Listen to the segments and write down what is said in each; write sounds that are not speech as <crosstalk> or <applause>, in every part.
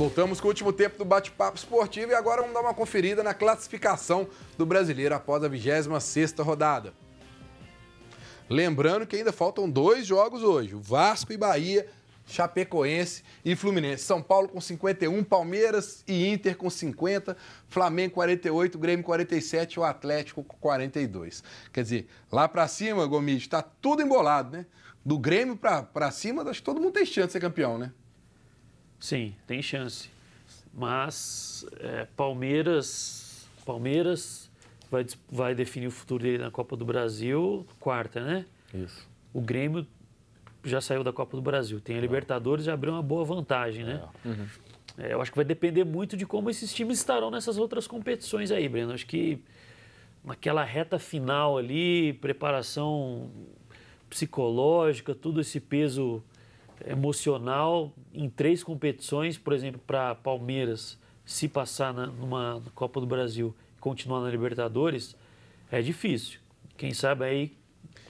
Voltamos com o último tempo do bate-papo esportivo e agora vamos dar uma conferida na classificação do brasileiro após a 26 rodada. Lembrando que ainda faltam dois jogos hoje, Vasco e Bahia, Chapecoense e Fluminense. São Paulo com 51, Palmeiras e Inter com 50, Flamengo 48, Grêmio 47 e o Atlético com 42. Quer dizer, lá para cima, Gomide, está tudo embolado, né? Do Grêmio para cima, acho que todo mundo tem chance de ser campeão, né? Sim, tem chance. Mas é, Palmeiras, Palmeiras vai, vai definir o futuro dele na Copa do Brasil quarta, né? Isso. O Grêmio já saiu da Copa do Brasil. Tem a Libertadores e abriu uma boa vantagem, né? É. Uhum. É, eu acho que vai depender muito de como esses times estarão nessas outras competições aí, Breno. Acho que naquela reta final ali, preparação psicológica, todo esse peso emocional em três competições, por exemplo, para Palmeiras, se passar na, numa Copa do Brasil e continuar na Libertadores, é difícil. Quem sabe aí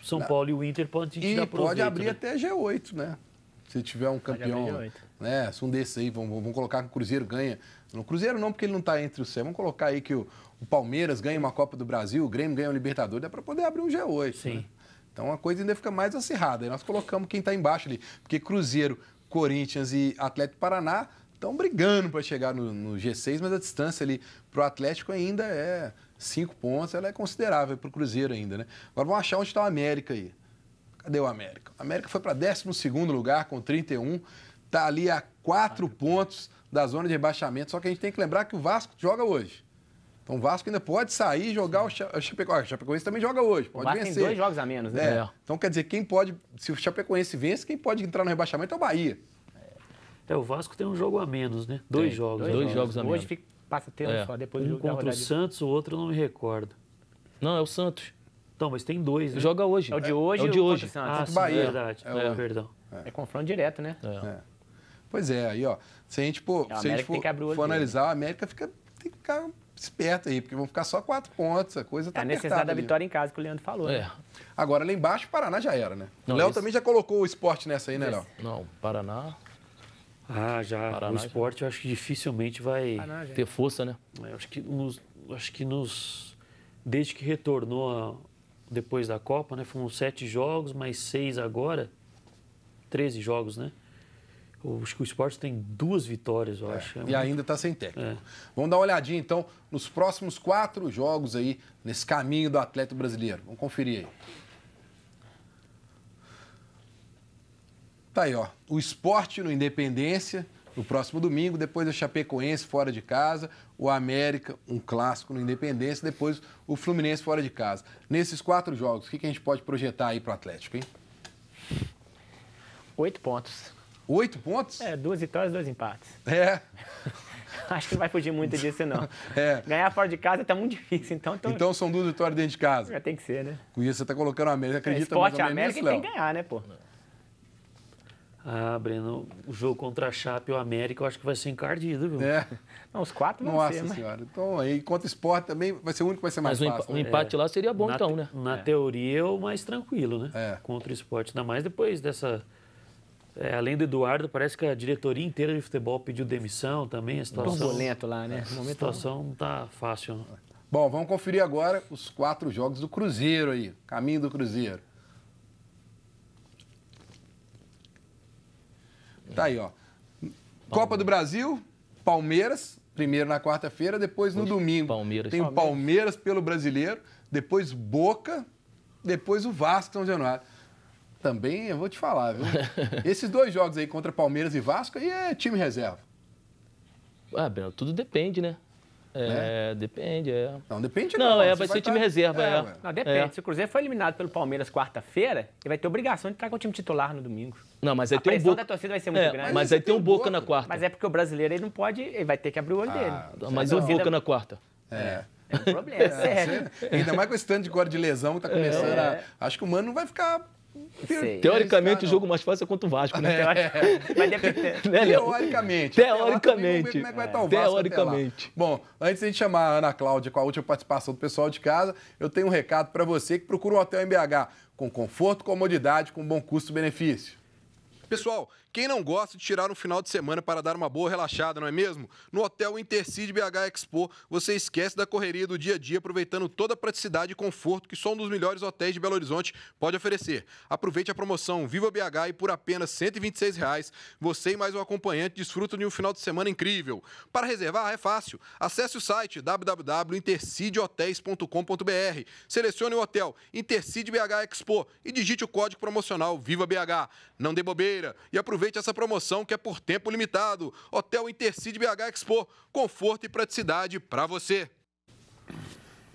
São Paulo e o Inter podem tirar proveito. pode abrir né? até G8, né? se tiver um campeão, né? Se um desses aí, vamos, vamos colocar que o Cruzeiro ganha. No Cruzeiro não, porque ele não está entre os seis. Vamos colocar aí que o, o Palmeiras ganha uma Copa do Brasil, o Grêmio ganha o Libertadores, dá para poder abrir um G8. Sim. Né? Então a coisa ainda fica mais acirrada. Aí nós colocamos quem está embaixo ali, porque Cruzeiro, Corinthians e Atlético Paraná estão brigando para chegar no, no, G6, mas a distância ali para o Atlético ainda é cinco pontos, ela é considerável para o Cruzeiro ainda, né? Agora vamos achar onde está o América aí. Cadê o América? O América foi para 12 lugar com 31, está ali a quatro pontos da zona de rebaixamento, só que a gente tem que lembrar que o Vasco joga hoje. Então o Vasco ainda pode sair e jogar o Chapecoense. O Chapecoense também joga hoje, pode o Vasco vencer. tem dois jogos a menos, né? É. é. Então quer dizer, quem pode, se o Chapecoense vence, quem pode entrar no rebaixamento é o Bahia. É, o Vasco tem um jogo a menos, né? Dois tem. jogos. Dois, dois jogos. jogos a menos. Hoje fica, passa tempo é. só, depois um contra o Santos, o outro não me recordo. Não, é o Santos. Então, mas tem dois, né? Joga hoje. É o de hoje é, é o de hoje. O ah, sim, Bahia. verdade. É, é. perdão. É. é confronto direto, né? É. Pois é, aí, ó. Se a gente for, a se a gente for, for analisar, a América fica, tem que ficar esperto aí, porque vão ficar só quatro pontos, a coisa tá É a necessidade da vitória em casa que o Leandro falou. Né? É. Né? Agora, lá embaixo, o Paraná já era, né? o Léo também já colocou o esporte nessa aí, né, Léo? Não, Paraná... Ah, já. Paraná, o esporte, já. eu acho que dificilmente vai... Paraná, ter força, né? É, eu acho que nos... Acho que nos desde que retornou a... depois da Copa, né? Foram sete jogos, mais seis agora. Treze jogos, né? O, esporte tem duas vitórias, eu é, acho. É e muito... ainda está sem técnico. É. Vamos dar uma olhadinha, então, nos próximos quatro jogos aí, nesse caminho do atleta brasileiro. Vamos conferir aí. Tá aí, ó. O esporte no Independência, no próximo domingo, depois a Chapecoense fora de casa, o América, um clássico no Independência, depois o Fluminense fora de casa. Nesses quatro jogos, o que, que a gente pode projetar aí para o Atlético, hein? Oito pontos. Oito pontos? É, duas vitórias, dois empates. É. <laughs> Acho que não vai fugir muito disso, não. É. Ganhar fora de casa tá muito difícil, então... Tô... Então são duas vitórias dentro de casa. Já tem que ser, né? Com isso, você tá colocando a América. Acredita é, Esporte, mais ou menos América nisso, tem que ganhar, né, pô? Ah, Breno, o jogo contra a Chape e o América eu acho que vai ser encardido, viu? É. <laughs> Não, os quatro vão Nossa ser, Nossa senhora. Mas... Então, aí, contra o esporte também vai ser o único que vai ser mais mas fácil. Mas um né? empate é. lá seria bom, na então, né? É. Na é. teoria, o mais tranquilo, né? É. Contra o esporte. Ainda mais depois dessa é, além do Eduardo, parece que a diretoria inteira de futebol pediu demissão também. A situação. Turbulento lá, né? É, a situação não tá fácil. Né? Bom, vamos conferir agora os quatro jogos do Cruzeiro aí. Caminho do Cruzeiro. Tá aí, ó. Copa do Brasil, Palmeiras, primeiro na quarta-feira, depois no domingo. Palmeiras. Tem o Palmeiras pelo Brasileiro, depois Boca, depois o Vasco São Januário também eu vou te falar, viu? <laughs> Esses dois jogos aí contra Palmeiras e Vasco aí é time reserva. Ah, Bruno, tudo depende, né? É, é, depende, é. Não, depende não. não é, vai, ser tá time reserva, é. é. Não, depende. É. Se o Cruzeiro foi eliminado pelo Palmeiras quarta-feira, ele vai ter obrigação de estar com o time titular no domingo. Não, mas aí a tem um Boca. da torcida vai ser muito é, grande. Mas, mas aí tem um Boca, na quarta. Mas é porque o brasileiro ele não pode, ele vai ter que abrir o olho ah, dele. Mas o Boca na quarta. É. É, é um <laughs> problema, é sério. Ainda mais com esse tanto de cor de lesão que tá começando a... Acho que o Mano não vai ficar Sei. Teoricamente, o jogo mais fácil é contra o Vasco, né? É. <laughs> Né, Teoricamente. Teoricamente. como é que vai é. estar o Vasco Teoricamente. Bom, antes de chamar a Ana Cláudia com a última participação do pessoal de casa, eu tenho um recado para você que procura um hotel em BH com conforto, comodidade, com bom custo-benefício. Pessoal, quem não gosta de tirar um final de semana para dar uma boa relaxada, não é mesmo? No Hotel Intercity BH Expo, você esquece da correria do dia a dia, aproveitando toda a praticidade e conforto que só um dos melhores hotéis de Belo Horizonte pode oferecer. Aproveite a promoção Viva BH e por apenas R$ 126, você e mais um acompanhante desfrutam de um final de semana incrível. Para reservar, é fácil. Acesse o site www.intercidehotéis.com.br, selecione o hotel InterCity BH Expo e digite o código promocional Viva BH. Não dê bobeira! e aproveite essa promoção que é por tempo limitado. Hotel Intercity BH Expo, conforto e praticidade para você.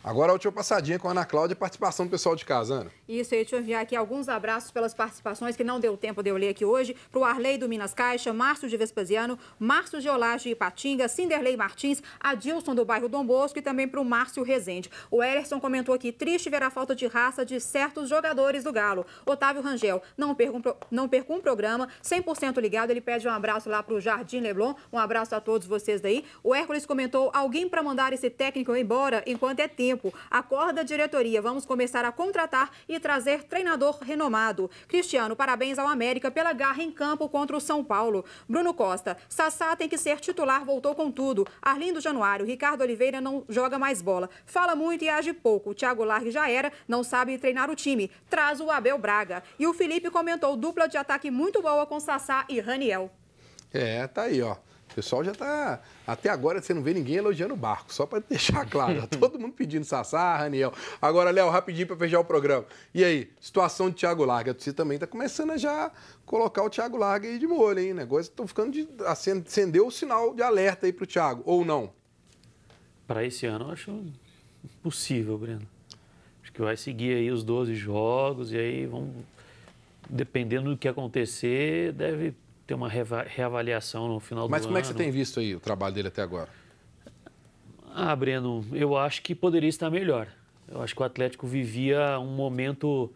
Agora a última passadinha com a Ana Cláudia e participação do pessoal de casa, Ana. Isso, eu te enviar aqui alguns abraços pelas participações que não deu tempo de eu ler aqui hoje. Para o Arley do Minas Caixa, Márcio de Vespasiano, Márcio de Olage e Patinga, Cinderley Martins, Adilson do bairro Dom Bosco e também para o Márcio Rezende. O Ellerson comentou aqui, triste ver a falta de raça de certos jogadores do Galo. Otávio Rangel, não perca um, não um programa, 100% ligado, ele pede um abraço lá para o Jardim Leblon, um abraço a todos vocês daí. O Hércules comentou, alguém para mandar esse técnico embora enquanto é tempo tempo. Acorda a diretoria, vamos começar a contratar e trazer treinador renomado. Cristiano, parabéns ao América pela garra em campo contra o São Paulo. Bruno Costa, Sassá tem que ser titular, voltou com tudo. Arlindo Januário, Ricardo Oliveira não joga mais bola. Fala muito e age pouco. Thiago Largue já era, não sabe treinar o time. Traz o Abel Braga. E o Felipe comentou dupla de ataque muito boa com Sassá e Raniel. É, tá aí, ó. O pessoal já está. Até agora você não vê ninguém elogiando o barco, só para deixar claro. Tá <laughs> todo mundo pedindo Sassá, Raniel. Agora, Léo, rapidinho para fechar o programa. E aí, situação de Thiago Larga. Você também está começando a já colocar o Thiago Larga aí de molho, hein? Negócio estão ficando de. acendeu o sinal de alerta aí para o Thiago, ou não? Para esse ano, eu acho impossível, Breno. Acho que vai seguir aí os 12 jogos e aí vão. Dependendo do que acontecer, deve ter uma reavaliação no final do ano. Mas como é que você tem visto aí o trabalho dele até agora? Ah, Breno, eu acho que poderia estar melhor. Eu acho que o Atlético vivia um momento.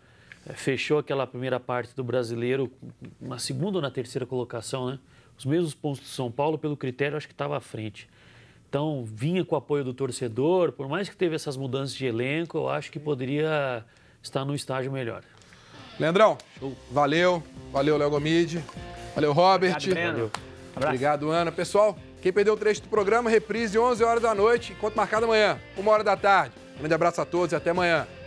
Eh, fechou aquela primeira parte do brasileiro na segunda ou na terceira colocação, né? Os mesmos pontos do São Paulo, pelo critério, acho que estava à frente. Então, vinha com o apoio do torcedor, por mais que teve essas mudanças de elenco, eu acho que poderia estar num estágio melhor. Leandrão, valeu, valeu, Léo Gomide. Valeu, Robert. Obrigado, Obrigado Ana. Pessoal, quem perdeu o trecho do programa, reprise 11 horas da noite, enquanto marcado amanhã, 1 hora da tarde. Grande abraço a todos e até amanhã.